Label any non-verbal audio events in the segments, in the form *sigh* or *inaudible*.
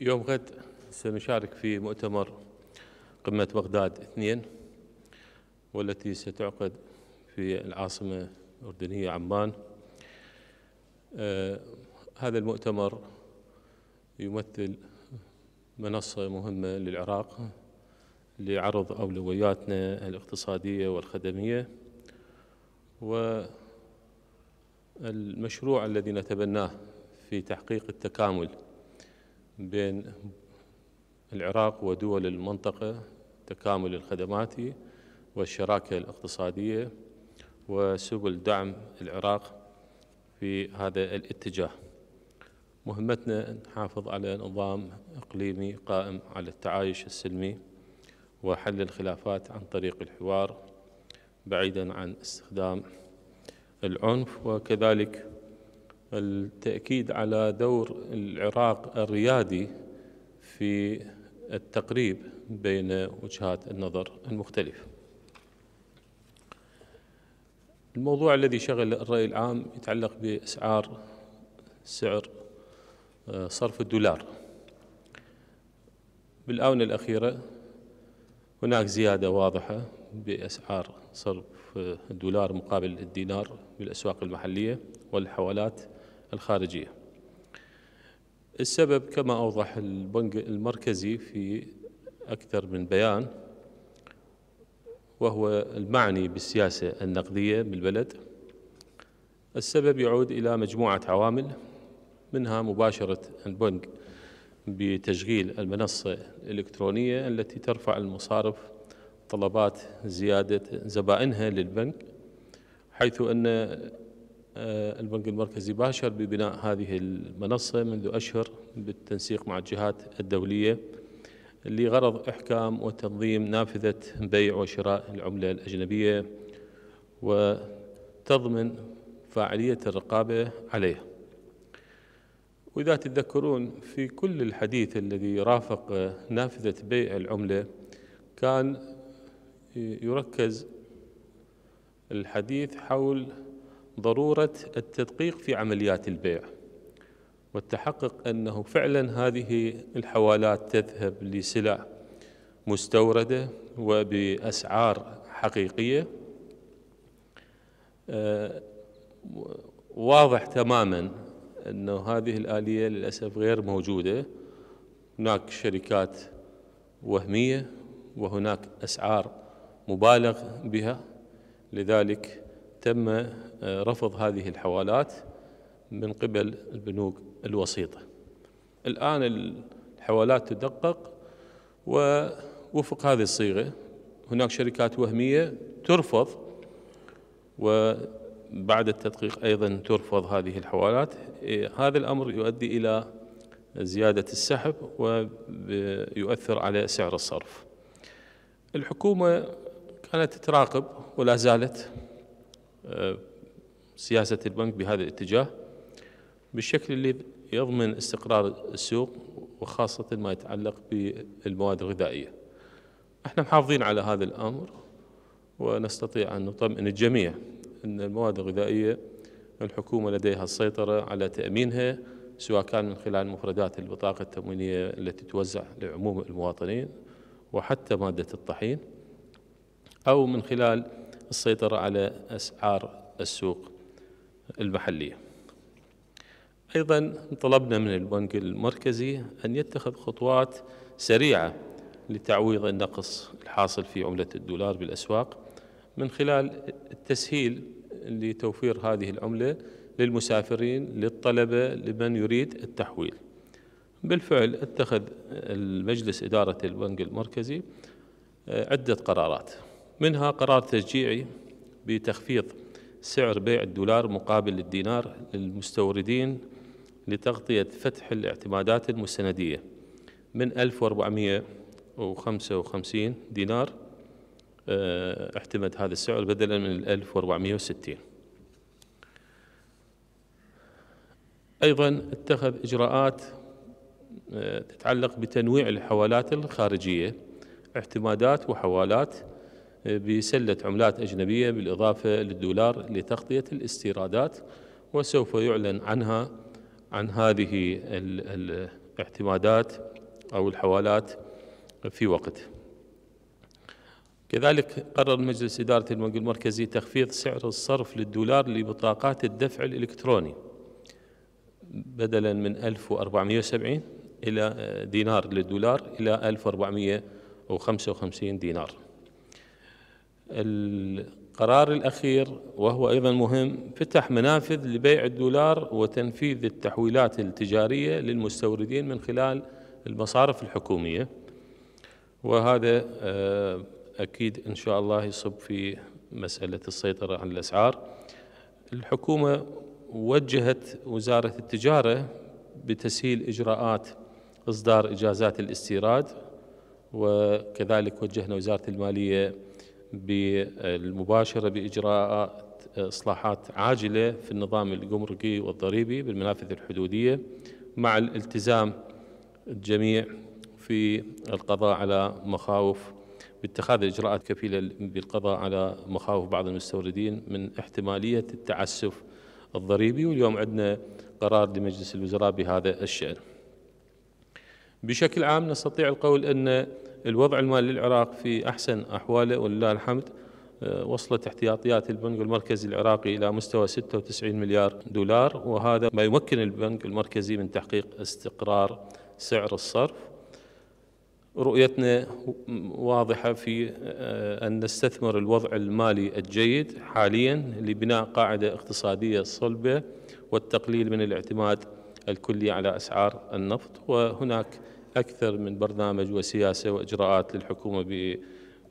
يوم غد سنشارك في مؤتمر قمة بغداد اثنين والتي ستعقد في العاصمة الأردنية عمان آه هذا المؤتمر يمثل منصة مهمة للعراق لعرض أولوياتنا الاقتصادية والخدمية والمشروع الذي نتبناه في تحقيق التكامل بين العراق ودول المنطقة تكامل الخدماتي والشراكة الاقتصادية وسبل دعم العراق في هذا الاتجاه مهمتنا نحافظ على نظام إقليمي قائم على التعايش السلمي وحل الخلافات عن طريق الحوار بعيدا عن استخدام العنف وكذلك التأكيد على دور العراق الريادي في التقريب بين وجهات النظر المختلفة الموضوع الذي شغل الرأي العام يتعلق بأسعار سعر آه، صرف الدولار بالآونة الأخيرة هناك زيادة واضحة بأسعار صرف آه، الدولار مقابل الدينار بالأسواق المحلية والحوالات الخارجية السبب كما أوضح البنك المركزي في أكثر من بيان وهو المعني بالسياسة النقدية بالبلد السبب يعود إلى مجموعة عوامل منها مباشرة البنك بتشغيل المنصة الإلكترونية التي ترفع المصارف طلبات زيادة زبائنها للبنك حيث أن آه، البنك المركزي باشر ببناء هذه المنصة منذ أشهر بالتنسيق مع الجهات الدولية لغرض إحكام وتنظيم نافذة بيع وشراء العملة الأجنبية وتضمن فاعلية الرقابة عليها وإذا تتذكرون في كل الحديث الذي رافق نافذة بيع العملة كان يركز الحديث حول ضروره التدقيق في عمليات البيع والتحقق انه فعلا هذه الحوالات تذهب لسلع مستورده وباسعار حقيقيه آه، واضح تماما انه هذه الاليه للاسف غير موجوده هناك شركات وهميه وهناك اسعار مبالغ بها لذلك تم آه، رفض هذه الحوالات من قبل البنوك الوسيطة الآن الحوالات تدقق ووفق هذه الصيغة هناك شركات وهمية ترفض وبعد التدقيق أيضا ترفض هذه الحوالات إيه، هذا الأمر يؤدي إلى زيادة السحب ويؤثر على سعر الصرف الحكومة كانت تراقب ولا زالت آه، سياسة البنك بهذا الاتجاه بالشكل اللي يضمن استقرار السوق وخاصة ما يتعلق بالمواد الغذائية احنا محافظين على هذا الأمر ونستطيع أن نطمئن الجميع أن المواد الغذائية الحكومة لديها السيطرة على تأمينها سواء كان من خلال مفردات البطاقة التموينية التي توزع لعموم المواطنين وحتى مادة الطحين أو من خلال السيطرة على أسعار السوق المحلية أيضا طلبنا من البنك المركزي أن يتخذ خطوات سريعة لتعويض النقص الحاصل في عملة الدولار بالأسواق من خلال التسهيل لتوفير هذه العملة للمسافرين للطلبة لمن يريد التحويل بالفعل اتخذ المجلس إدارة البنك المركزي عدة قرارات منها قرار تشجيعي بتخفيض سعر بيع الدولار مقابل الدينار للمستوردين لتغطية فتح الاعتمادات المستندية من 1455 دينار آه، اعتمد هذا السعر بدلا من 1460 أيضا اتخذ إجراءات آه، تتعلق بتنويع الحوالات الخارجية اعتمادات وحوالات بسلة عملات أجنبية بالإضافة للدولار لتغطية الاستيرادات وسوف يعلن عنها عن هذه الاعتمادات أو الحوالات في وقت كذلك قرر مجلس إدارة البنك المركزي تخفيض سعر الصرف للدولار لبطاقات الدفع الإلكتروني بدلا من 1470 إلى دينار للدولار إلى 1455 دينار القرار الأخير وهو أيضا مهم فتح منافذ لبيع الدولار وتنفيذ التحويلات التجارية للمستوردين من خلال المصارف الحكومية وهذا آه، أكيد إن شاء الله يصب في مسألة السيطرة على الأسعار الحكومة وجهت وزارة التجارة بتسهيل إجراءات إصدار إجازات الاستيراد وكذلك وجهنا وزارة المالية بالمباشرة بإجراء إصلاحات عاجلة في النظام الجمركي والضريبي بالمنافذ الحدودية مع الالتزام الجميع في القضاء على مخاوف باتخاذ اجراءات كفيله بالقضاء على مخاوف بعض المستوردين من احتماليه التعسف الضريبي واليوم عندنا قرار لمجلس الوزراء بهذا الشان. بشكل عام نستطيع القول ان الوضع المالي للعراق في أحسن أحواله ولله الحمد آه، وصلت احتياطيات البنك المركزي العراقي إلى مستوى 96 مليار دولار وهذا ما يمكن البنك المركزي من تحقيق استقرار سعر الصرف رؤيتنا واضحة في آه، أن نستثمر الوضع المالي الجيد حاليا لبناء قاعدة اقتصادية صلبة والتقليل من الاعتماد الكلي على أسعار النفط وهناك أكثر من برنامج وسياسة وإجراءات للحكومة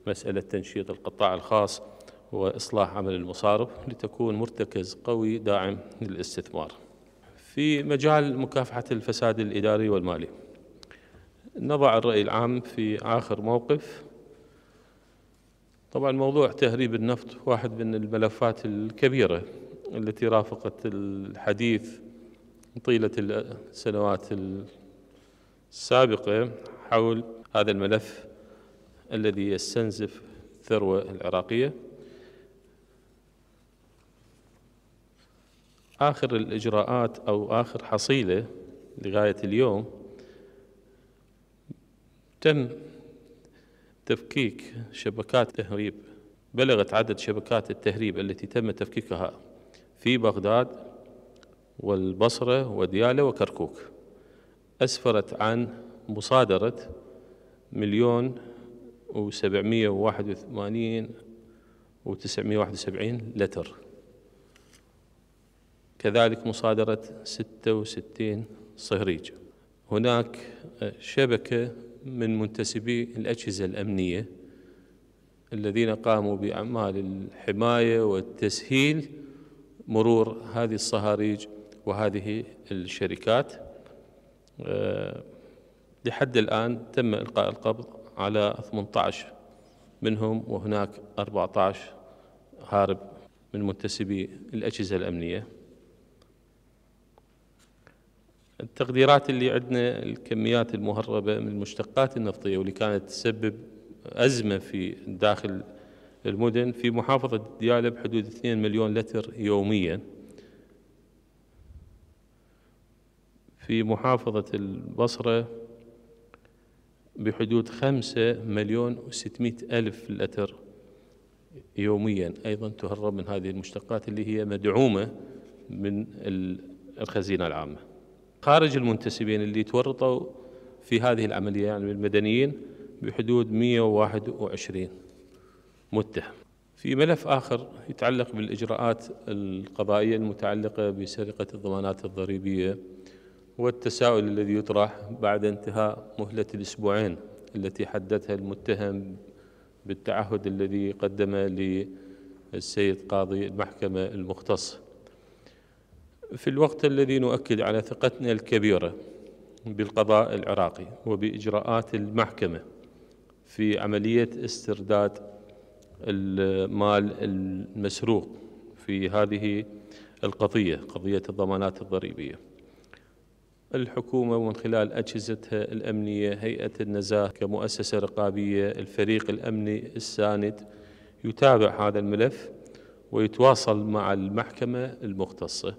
بمسألة تنشيط القطاع الخاص وإصلاح عمل المصارف لتكون مرتكز قوي داعم للاستثمار في مجال مكافحة الفساد الإداري والمالي نضع الرأي العام في آخر موقف طبعا موضوع تهريب النفط واحد من الملفات الكبيرة التي رافقت الحديث طيلة السنوات سابقة حول هذا الملف الذي يستنزف الثروة العراقية آخر الإجراءات أو آخر حصيلة لغاية اليوم تم تفكيك شبكات تهريب بلغت عدد شبكات التهريب التي تم تفكيكها في بغداد والبصرة وديالة وكركوك أسفرت عن مصادرة مليون وسبعمية وواحد وثمانين وتسعمية واحد وسبعين لتر كذلك مصادرة ستة وستين صهريج هناك شبكة من منتسبي الأجهزة الأمنية الذين قاموا بأعمال الحماية والتسهيل مرور هذه الصهاريج وهذه الشركات آه، لحد الآن تم إلقاء القبض على 18 منهم وهناك 14 هارب من منتسبي الأجهزة الأمنية التقديرات اللي عندنا الكميات المهربة من المشتقات النفطية واللي كانت تسبب أزمة في داخل المدن في محافظة ديالب بحدود 2 مليون لتر يومياً في محافظة البصرة بحدود خمسة مليون وستمائة ألف لتر يوميا أيضا تهرب من هذه المشتقات اللي هي مدعومة من الخزينة العامة خارج المنتسبين اللي تورطوا في هذه العملية يعني المدنيين بحدود 121 متهم في ملف آخر يتعلق بالإجراءات القضائية المتعلقة بسرقة الضمانات الضريبية هو التساؤل الذي يطرح بعد انتهاء مهلة الأسبوعين التي حددها المتهم بالتعهد الذي قدم للسيد قاضي المحكمة المختص في الوقت الذي نؤكد على ثقتنا الكبيرة بالقضاء العراقي وبإجراءات المحكمة في عملية استرداد المال المسروق في هذه القضية قضية الضمانات الضريبية الحكومة من خلال أجهزتها الأمنية هيئة النزاهة كمؤسسة رقابية الفريق الأمني الساند يتابع هذا الملف ويتواصل مع المحكمة المختصة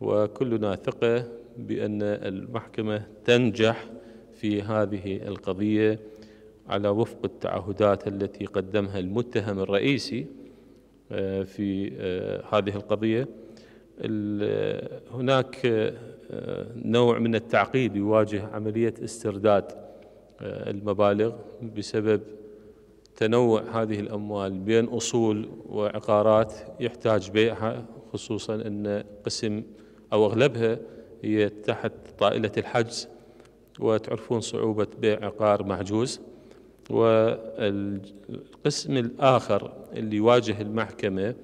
وكلنا ثقة بأن المحكمة تنجح في هذه القضية على وفق التعهدات التي قدمها المتهم الرئيسي آه، في آه، هذه القضية آه، هناك نوع من التعقيد يواجه عملية استرداد آه، المبالغ بسبب تنوع هذه الأموال بين أصول وعقارات يحتاج بيعها خصوصا أن قسم أو أغلبها هي تحت طائلة الحجز وتعرفون صعوبة بيع عقار محجوز والقسم الآخر اللي يواجه المحكمة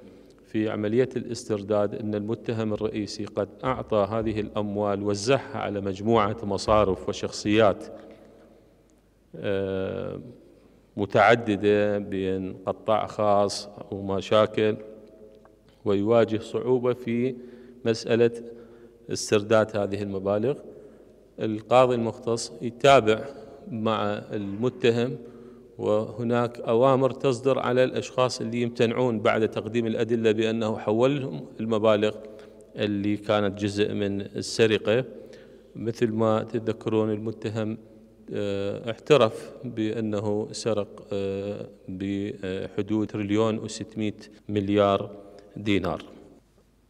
في عملية الاسترداد أن المتهم الرئيسي قد أعطى هذه الأموال وزعها على مجموعة مصارف وشخصيات آه، متعددة بين قطاع خاص أو مشاكل ويواجه صعوبة في مسألة استرداد هذه المبالغ القاضي المختص يتابع مع المتهم وهناك أوامر تصدر على الأشخاص اللي يمتنعون بعد تقديم الأدلة بأنه حولهم المبالغ اللي كانت جزء من السرقة مثل ما تتذكرون المتهم آه، اعترف بأنه سرق آه، بحدود تريليون و600 مليار دينار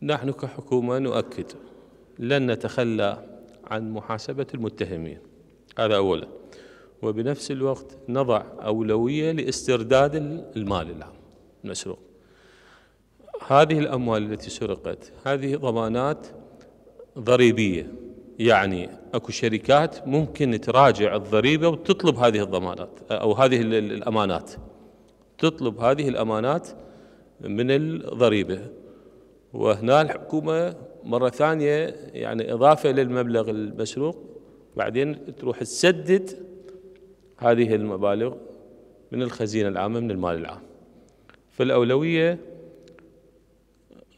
نحن كحكومة نؤكد لن نتخلى عن محاسبة المتهمين هذا أولاً وبنفس الوقت نضع أولوية لاسترداد المال العام المسروق هذه الأموال التي سرقت هذه ضمانات ضريبية يعني أكو شركات ممكن تراجع الضريبة وتطلب هذه الضمانات أو هذه الأمانات تطلب هذه الأمانات من الضريبة وهنا الحكومة مرة ثانية يعني إضافة للمبلغ المسروق بعدين تروح تسدد هذه المبالغ من الخزينة العامة من المال العام فالأولوية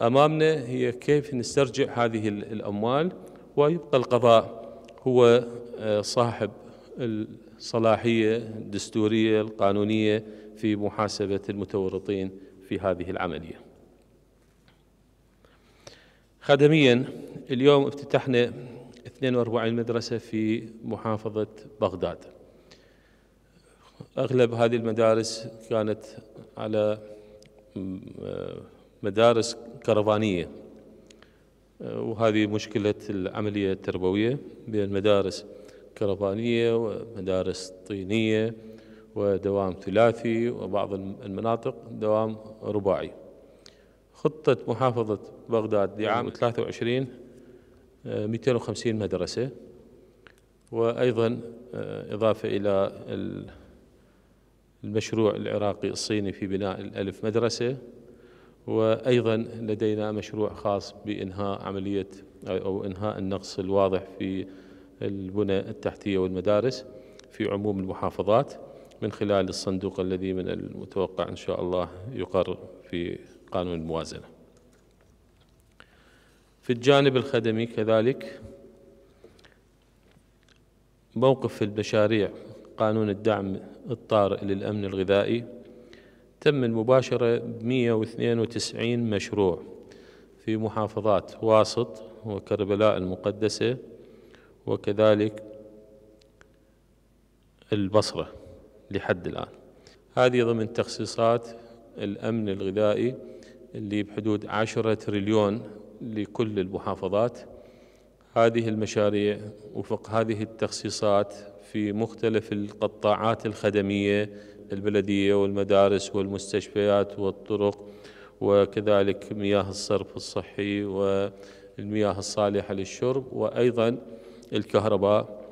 أمامنا هي كيف نسترجع هذه الأموال ويبقى القضاء هو آه، صاحب الصلاحية الدستورية القانونية في محاسبة المتورطين في هذه العملية خدميا اليوم افتتحنا 42 مدرسة في محافظة بغداد أغلب هذه المدارس كانت على آه، مدارس كرفانية آه، وهذه مشكلة العملية التربوية بين مدارس كرفانية ومدارس طينية ودوام ثلاثي وبعض المناطق دوام رباعي خطة محافظة بغداد لعام 23 250 مدرسة وأيضا آه، إضافة إلى المشروع العراقي الصيني في بناء الألف مدرسة وأيضا لدينا مشروع خاص بإنهاء عملية أو إنهاء النقص الواضح في البنى التحتية والمدارس في عموم المحافظات من خلال الصندوق الذي من المتوقع إن شاء الله يقر في قانون الموازنة في الجانب الخدمي كذلك موقف المشاريع قانون الدعم الطارئ للأمن الغذائي تم المباشرة ب 192 مشروع في محافظات واسط وكربلاء المقدسة وكذلك البصرة لحد الآن هذه ضمن تخصيصات الأمن الغذائي اللي بحدود 10 تريليون لكل المحافظات هذه المشاريع وفق هذه التخصيصات في مختلف القطاعات الخدمية البلدية والمدارس والمستشفيات والطرق وكذلك مياه الصرف الصحي والمياه الصالحة للشرب وأيضا الكهرباء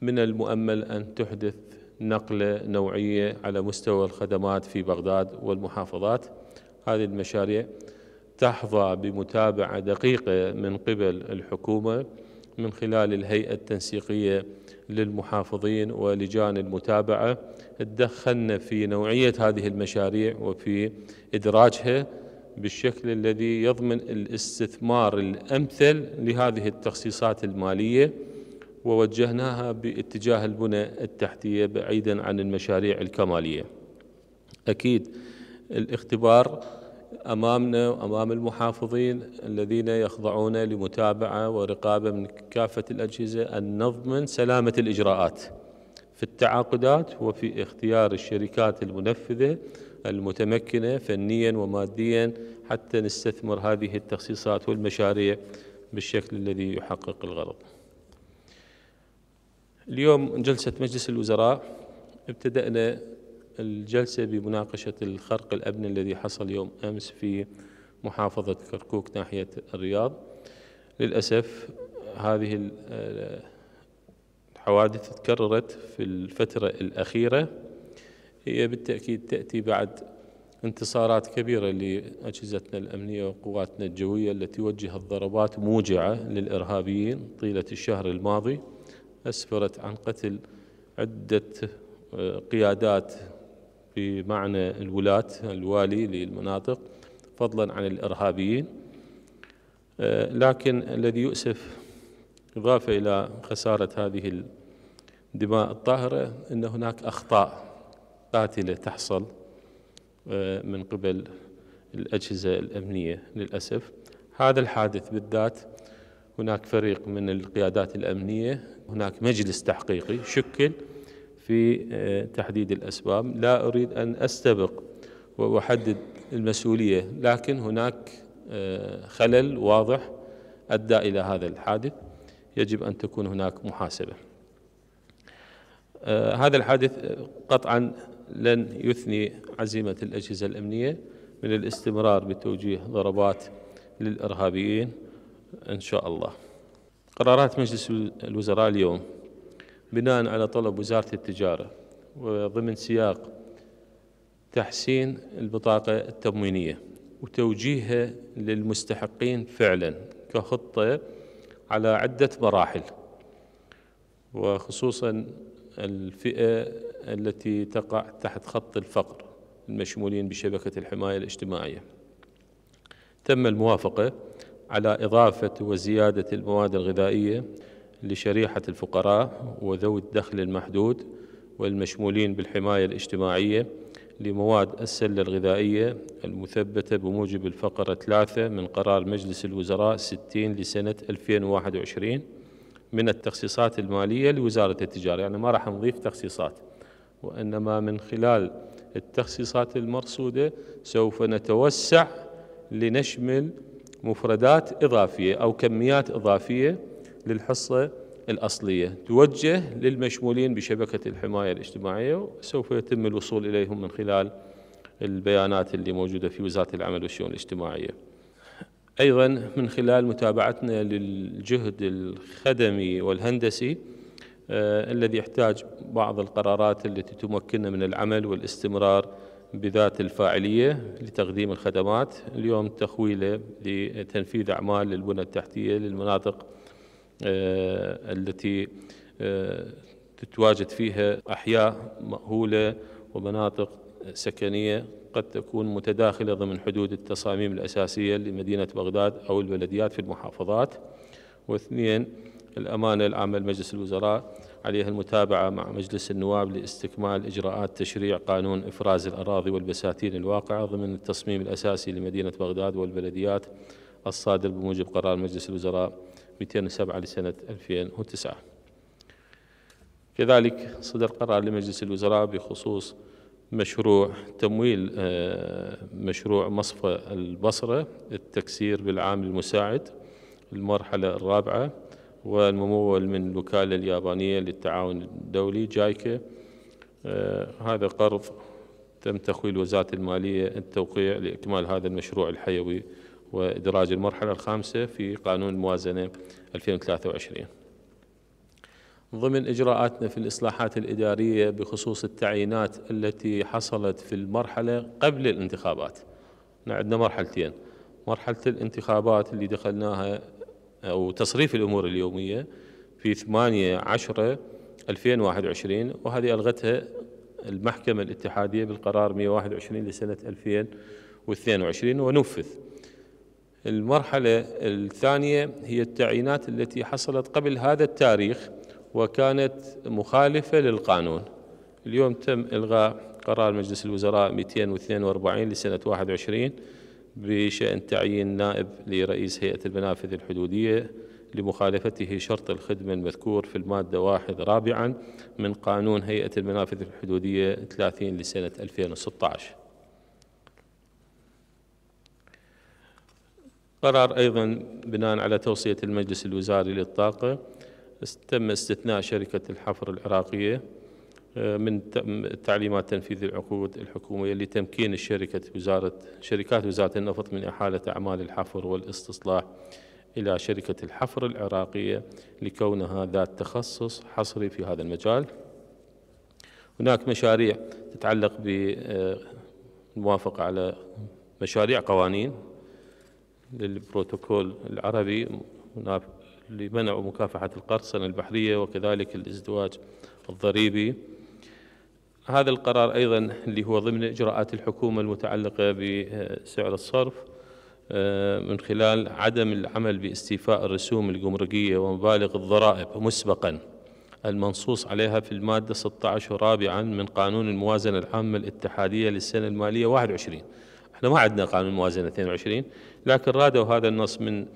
من المؤمل أن تحدث نقلة نوعية على مستوى الخدمات في بغداد والمحافظات هذه المشاريع تحظى بمتابعة دقيقة من قبل الحكومة من خلال الهيئة التنسيقية للمحافظين ولجان المتابعة تدخلنا في نوعية هذه المشاريع وفي إدراجها بالشكل الذي يضمن الاستثمار الأمثل لهذه التخصيصات المالية ووجهناها باتجاه البنى التحتية بعيدا عن المشاريع الكمالية أكيد الاختبار امامنا وامام المحافظين الذين يخضعون لمتابعه ورقابه من كافه الاجهزه ان نضمن سلامه الاجراءات في التعاقدات وفي اختيار الشركات المنفذه المتمكنه فنيا وماديا حتى نستثمر هذه التخصيصات والمشاريع بالشكل الذي يحقق الغرض. اليوم جلسه مجلس الوزراء ابتدأنا الجلسة بمناقشة الخرق الأبنى الذي حصل يوم أمس في محافظة كركوك ناحية الرياض للأسف هذه الحوادث تكررت في الفترة الأخيرة هي بالتأكيد تأتي بعد انتصارات كبيرة لأجهزتنا الأمنية وقواتنا الجوية التي وجهت ضربات موجعة للإرهابيين طيلة الشهر الماضي أسفرت عن قتل عدة آه، قيادات بمعنى الولاة الوالي للمناطق فضلا عن الإرهابيين آه، لكن الذي يؤسف إضافة إلى خسارة هذه الدماء الطاهرة أن هناك أخطاء قاتلة تحصل آه، من قبل الأجهزة الأمنية للأسف هذا الحادث بالذات هناك فريق من القيادات الأمنية هناك مجلس تحقيقي شكل في آه، تحديد الأسباب لا أريد أن أستبق وأحدد المسؤولية لكن هناك آه، خلل واضح أدى إلى هذا الحادث يجب أن تكون هناك محاسبة آه، هذا الحادث قطعا لن يثني عزيمة الأجهزة الأمنية من الاستمرار بتوجيه ضربات للإرهابيين إن شاء الله قرارات مجلس الوزراء اليوم بناء على طلب وزارة التجارة وضمن سياق تحسين البطاقة التموينية وتوجيهها للمستحقين فعلا كخطة على عدة مراحل وخصوصا الفئة التي تقع تحت خط الفقر المشمولين بشبكة الحماية الاجتماعية تم الموافقة على إضافة وزيادة المواد الغذائية لشريحة الفقراء وذوي الدخل المحدود والمشمولين بالحماية الاجتماعية لمواد السلة الغذائية المثبتة بموجب الفقرة 3 من قرار مجلس الوزراء 60 لسنة 2021 من التخصيصات المالية لوزارة التجارة يعني ما راح نضيف تخصيصات وإنما من خلال التخصيصات المرصودة سوف نتوسع لنشمل مفردات إضافية أو كميات إضافية للحصة الأصلية توجه للمشمولين بشبكة الحماية الاجتماعية وسوف يتم الوصول إليهم من خلال البيانات اللي موجودة في وزارة العمل والشؤون الاجتماعية أيضا من خلال متابعتنا للجهد الخدمي والهندسي آه الذي يحتاج بعض القرارات التي تمكننا من العمل والاستمرار بذات الفاعلية لتقديم الخدمات اليوم تخويله لتنفيذ أعمال البنى التحتية للمناطق آه، التي آه، تتواجد فيها أحياء مأهولة ومناطق سكنية قد تكون متداخلة ضمن حدود التصاميم الأساسية لمدينة بغداد أو البلديات في المحافظات واثنين الأمانة العامة لمجلس الوزراء عليها المتابعة مع مجلس النواب لاستكمال إجراءات تشريع قانون إفراز الأراضي والبساتين الواقعة ضمن التصميم الأساسي لمدينة بغداد والبلديات الصادر بموجب قرار مجلس الوزراء 207 لسنة 2009 كذلك صدر قرار لمجلس الوزراء بخصوص مشروع تمويل آه، مشروع مصفى البصرة التكسير بالعامل المساعد المرحلة الرابعة والممول من الوكالة اليابانية للتعاون الدولي جايكا آه، هذا قرض تم تخويل وزارة المالية التوقيع لإكمال هذا المشروع الحيوي وإدراج المرحلة الخامسة في قانون الموازنة 2023 ضمن إجراءاتنا في الإصلاحات الإدارية بخصوص التعيينات التي حصلت في المرحلة قبل الانتخابات عندنا مرحلتين مرحلة الانتخابات اللي دخلناها أو تصريف الأمور اليومية في 8 10 2021 وهذه ألغتها المحكمة الاتحادية بالقرار 121 لسنة 2022 ونفذ المرحلة الثانية هي التعيينات التي حصلت قبل هذا التاريخ وكانت مخالفة للقانون اليوم تم إلغاء قرار مجلس الوزراء 242 لسنة 21 بشأن تعيين نائب لرئيس هيئة المنافذ الحدودية لمخالفته شرط الخدمة المذكور في المادة واحد رابعا من قانون هيئة المنافذ الحدودية 30 لسنة 2016 قرار أيضا بناء على توصية المجلس الوزاري للطاقة تم استثناء شركة الحفر العراقية آه، من تعليمات تنفيذ العقود الحكومية لتمكين الشركة وزارة شركات وزارة النفط من إحالة أعمال الحفر والاستصلاح إلى شركة الحفر العراقية لكونها ذات تخصص حصري في هذا المجال هناك مشاريع تتعلق بالموافقة آه، على مشاريع قوانين للبروتوكول العربي لمنع مكافحة القرصنة البحرية وكذلك الازدواج الضريبي هذا القرار أيضا اللي هو ضمن إجراءات الحكومة المتعلقة بسعر الصرف آه، من خلال عدم العمل باستيفاء الرسوم الجمركية ومبالغ الضرائب مسبقا المنصوص عليها في المادة 16 رابعا من قانون الموازنة العامة الاتحادية للسنة المالية 21 احنا ما عندنا قانون موازنة 22 لكن رادوا هذا النص من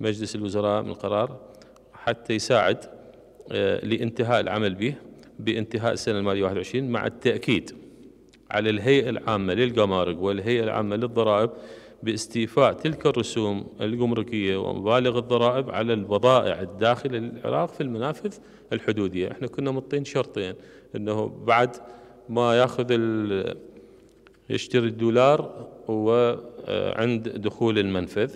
مجلس الوزراء من قرار حتى يساعد آه، لانتهاء العمل به بانتهاء السنة المالية 21 مع التأكيد على الهيئة العامة للجمارك والهيئة العامة للضرائب باستيفاء تلك الرسوم الجمركية ومبالغ الضرائب على البضائع الداخلة للعراق في المنافذ الحدودية احنا كنا مطين شرطين انه بعد ما ياخذ يشتري الدولار وعند آه، دخول المنفذ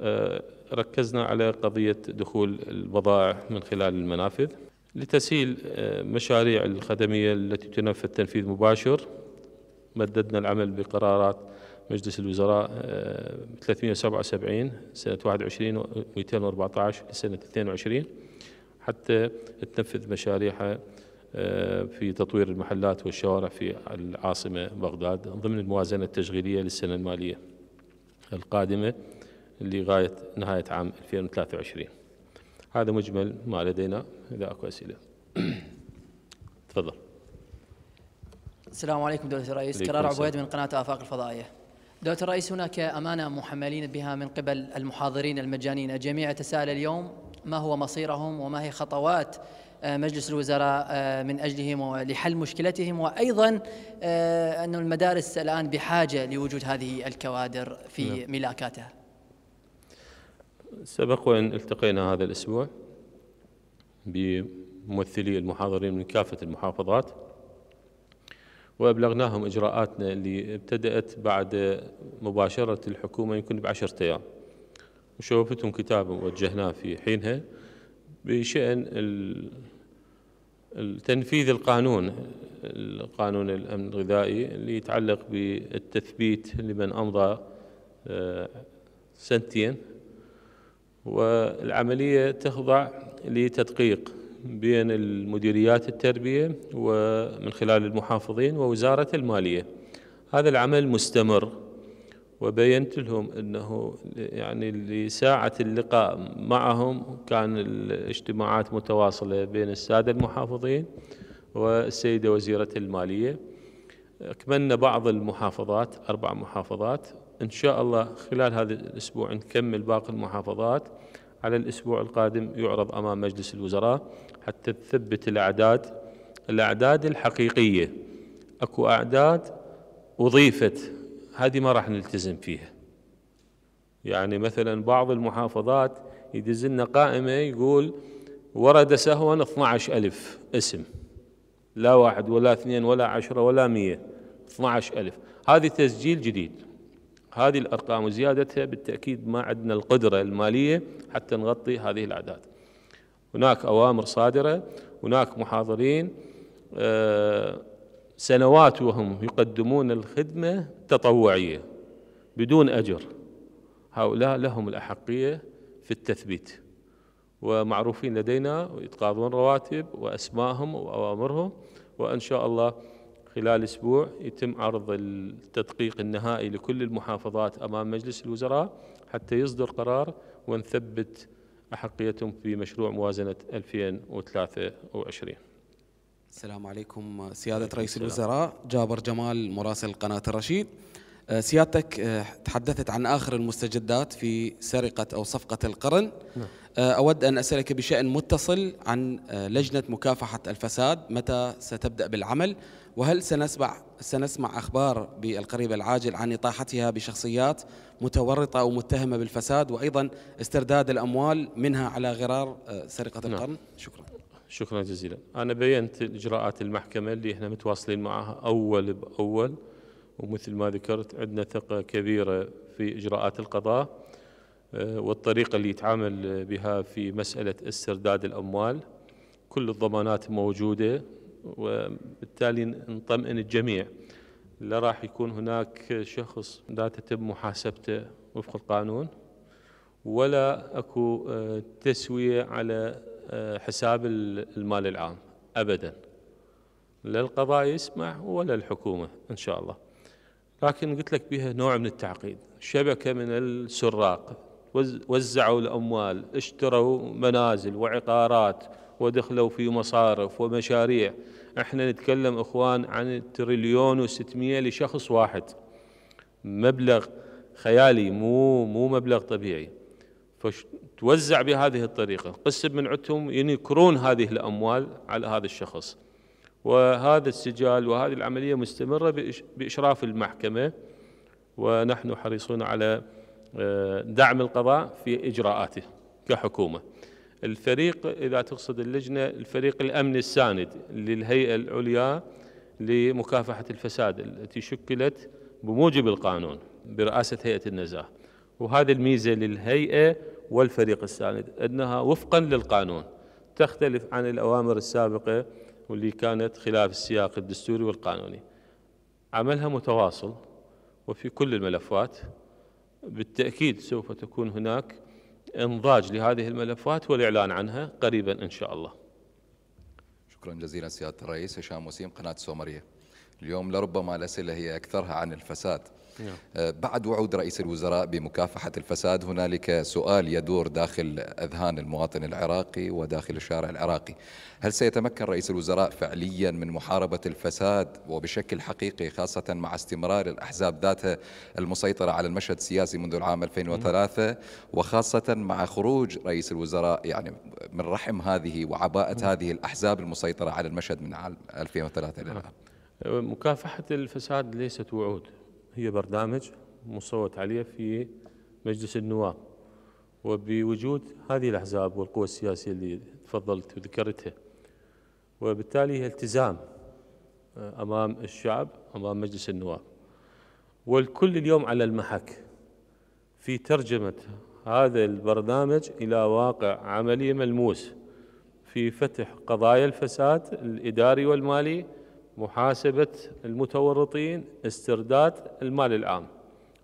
آه، ركزنا على قضية دخول البضائع من خلال المنافذ لتسهيل آه، مشاريع الخدمية التي تنفذ تنفيذ مباشر مددنا العمل بقرارات مجلس الوزراء 377 سنة 21 و 214 لسنة 22 حتى تنفذ مشاريعها آه، في تطوير المحلات والشوارع في العاصمة بغداد ضمن الموازنة التشغيلية للسنة المالية القادمة لغاية نهاية عام 2023 هذا مجمل ما لدينا إذا أكو أسئلة *coughs* تفضل السلام عليكم دولة الرئيس كرار عبويد من قناة آفاق الفضائية دولة الرئيس هناك أمانة محملين بها من قبل المحاضرين المجانين الجميع تساءل اليوم ما هو مصيرهم وما هي خطوات آه، مجلس الوزراء آه، من أجلهم ولحل مشكلتهم وأيضا آه، أن المدارس الآن بحاجة لوجود هذه الكوادر في نعم. ملاكاتها سبق وأن التقينا هذا الأسبوع بممثلي المحاضرين من كافة المحافظات وأبلغناهم إجراءاتنا اللي ابتدأت بعد مباشرة الحكومة يمكن بعشرة أيام وشوفتهم كتاب وجهناه في حينها بشأن تنفيذ القانون القانون الأمن الغذائي اللي يتعلق بالتثبيت لمن أمضى آه، سنتين والعملية تخضع لتدقيق بين المديريات التربية ومن خلال المحافظين ووزارة المالية هذا العمل مستمر وبينت لهم انه يعني لساعه اللقاء معهم كان الاجتماعات متواصله بين الساده المحافظين والسيده وزيره الماليه اكملنا بعض المحافظات اربع محافظات ان شاء الله خلال هذا الاسبوع نكمل باقي المحافظات على الاسبوع القادم يعرض امام مجلس الوزراء حتى تثبت الاعداد الاعداد الحقيقيه اكو اعداد اضيفت هذه ما راح نلتزم فيها يعني مثلا بعض المحافظات يدزلنا قائمة يقول ورد سهوا 12 ألف اسم لا واحد ولا اثنين ولا عشرة ولا مية 12 ألف هذه تسجيل جديد هذه الأرقام وزيادتها بالتأكيد ما عندنا القدرة المالية حتى نغطي هذه الأعداد هناك أوامر صادرة هناك محاضرين آه سنوات وهم يقدمون الخدمة تطوعية بدون أجر هؤلاء لهم الأحقية في التثبيت ومعروفين لدينا ويتقاضون رواتب وأسمائهم وأوامرهم وإن شاء الله خلال أسبوع يتم عرض التدقيق النهائي لكل المحافظات أمام مجلس الوزراء حتى يصدر قرار ونثبت أحقيتهم في مشروع موازنة 2023 السلام عليكم آه، سيادة رئيس الوزراء جابر جمال مراسل قناة الرشيد آه، سيادتك آه، تحدثت عن آخر المستجدات في سرقة أو صفقة القرن نعم. أود أن أسألك بشأن متصل عن لجنة مكافحة الفساد متى ستبدأ بالعمل وهل سنسمع, سنسمع أخبار بالقريب العاجل عن إطاحتها بشخصيات متورطة أو متهمة بالفساد وأيضا استرداد الأموال منها على غرار سرقة نعم. القرن شكرا شكرا جزيلا أنا بينت إجراءات المحكمة اللي إحنا متواصلين معها أول بأول ومثل ما ذكرت عندنا ثقة كبيرة في إجراءات القضاء آه، والطريقة اللي يتعامل بها في مسألة استرداد الأموال كل الضمانات موجودة وبالتالي نطمئن الجميع لا راح يكون هناك شخص لا تتم محاسبته وفق القانون ولا اكو آه، تسويه على حساب المال العام أبدا لا القضاء يسمع ولا الحكومة إن شاء الله لكن قلت لك بها نوع من التعقيد شبكة من السراق وزعوا الأموال اشتروا منازل وعقارات ودخلوا في مصارف ومشاريع احنا نتكلم اخوان عن تريليون و600 لشخص واحد مبلغ خيالي مو مو مبلغ طبيعي فتوزع بهذه الطريقة قسم من عدتهم ينكرون هذه الأموال على هذا الشخص وهذا السجال وهذه العملية مستمرة بإشراف المحكمة ونحن حريصون على آه، دعم القضاء في إجراءاته كحكومة الفريق إذا تقصد اللجنة الفريق الأمني الساند للهيئة العليا لمكافحة الفساد التي شكلت بموجب القانون برئاسة هيئة النزاهة وهذه الميزة للهيئة والفريق الساند أنها وفقا للقانون تختلف عن الأوامر السابقة واللي كانت خلاف السياق الدستوري والقانوني عملها متواصل وفي كل الملفات بالتأكيد سوف تكون هناك انضاج لهذه الملفات والإعلان عنها قريبا إن شاء الله شكرا جزيلا سيادة الرئيس هشام وسيم قناة السومرية اليوم لربما الأسئلة هي أكثرها عن الفساد نعم. آه، بعد وعود رئيس الوزراء بمكافحة الفساد هنالك سؤال يدور داخل أذهان المواطن العراقي وداخل الشارع العراقي هل سيتمكن رئيس الوزراء فعليا من محاربة الفساد وبشكل حقيقي خاصة مع استمرار الأحزاب ذاتها المسيطرة على المشهد السياسي منذ العام 2003 وخاصة مع خروج رئيس الوزراء يعني من رحم هذه وعباءة هذه الأحزاب المسيطرة على المشهد من عام 2003 إلى الآن مكافحة الفساد ليست وعود هي برنامج مصوت عليه في مجلس النواب وبوجود هذه الأحزاب والقوى السياسية اللي تفضلت وذكرتها وبالتالي هي التزام آه، أمام الشعب أمام مجلس النواب والكل اليوم على المحك في ترجمة هذا البرنامج إلى واقع عملي ملموس في فتح قضايا الفساد الإداري والمالي محاسبة المتورطين استرداد المال العام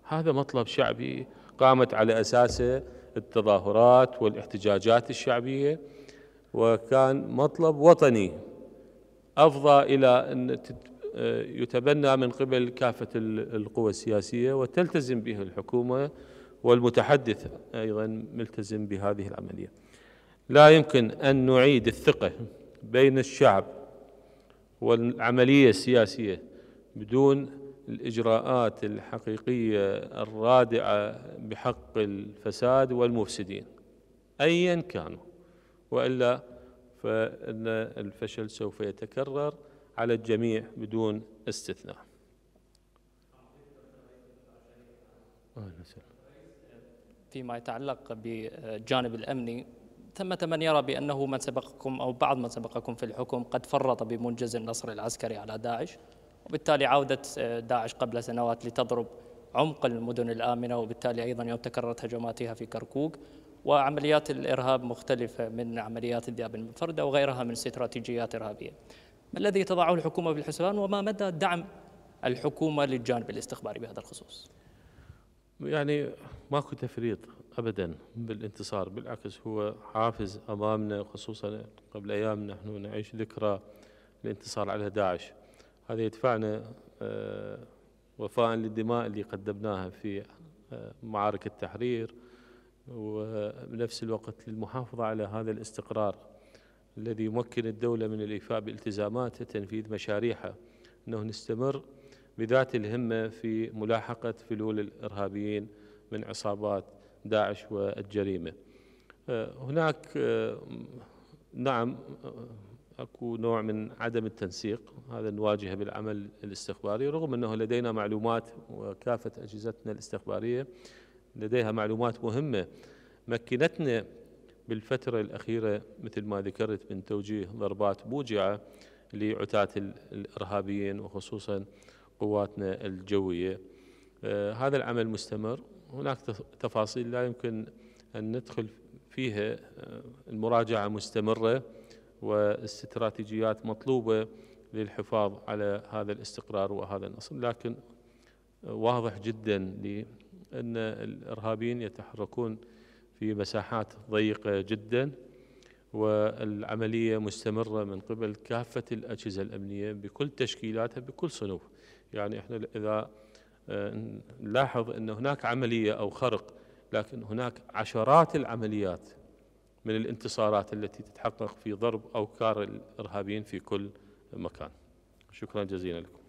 هذا مطلب شعبي قامت على أساسه التظاهرات والاحتجاجات الشعبية وكان مطلب وطني أفضى إلى أن يتبنى من قبل كافة القوى السياسية وتلتزم به الحكومة والمتحدث أيضا ملتزم بهذه العملية لا يمكن أن نعيد الثقة بين الشعب والعملية السياسية بدون الإجراءات الحقيقية الرادعة بحق الفساد والمفسدين أيا كانوا وإلا فإن الفشل سوف يتكرر على الجميع بدون استثناء فيما يتعلق بالجانب الأمني ثمة من يرى بأنه من سبقكم أو بعض من سبقكم في الحكم قد فرط بمنجز النصر العسكري على داعش وبالتالي عودة آه، داعش قبل سنوات لتضرب عمق المدن الآمنة وبالتالي أيضا يوم تكررت هجماتها في كركوك وعمليات الإرهاب مختلفة من عمليات الذئاب المنفردة وغيرها من استراتيجيات إرهابية ما الذي تضعه الحكومة بالحسبان وما مدى دعم الحكومة للجانب الاستخباري بهذا الخصوص يعني ماكو تفريط أبدا بالانتصار بالعكس هو حافز أمامنا خصوصا قبل أيام نحن نعيش ذكرى الانتصار على داعش هذا يدفعنا آه، وفاء للدماء اللي قدمناها في آه، معارك التحرير وبنفس الوقت للمحافظة على هذا الاستقرار الذي يمكن الدولة من الإيفاء بالتزاماتها تنفيذ مشاريعها أنه نستمر بذات الهمة في ملاحقة فلول الإرهابيين من عصابات داعش والجريمة آه، هناك آه، نعم آه، اكو نوع من عدم التنسيق هذا نواجهه بالعمل الاستخباري رغم انه لدينا معلومات وكافه اجهزتنا الاستخباريه لديها معلومات مهمه مكنتنا بالفتره الاخيره مثل ما ذكرت من توجيه ضربات موجعه لعتاة الارهابيين وخصوصا قواتنا الجويه هذا العمل مستمر هناك تفاصيل لا يمكن أن ندخل فيها آه، المراجعة مستمرة واستراتيجيات مطلوبة للحفاظ على هذا الاستقرار وهذا النصر لكن آه، واضح جدا ان الإرهابيين يتحركون في مساحات ضيقة جدا والعملية مستمرة من قبل كافة الأجهزة الأمنية بكل تشكيلاتها بكل صنوف يعني إحنا إذا آه، نلاحظ أن هناك عملية أو خرق لكن هناك عشرات العمليات من الانتصارات التي تتحقق في ضرب أوكار الإرهابيين في كل مكان شكرا جزيلا لكم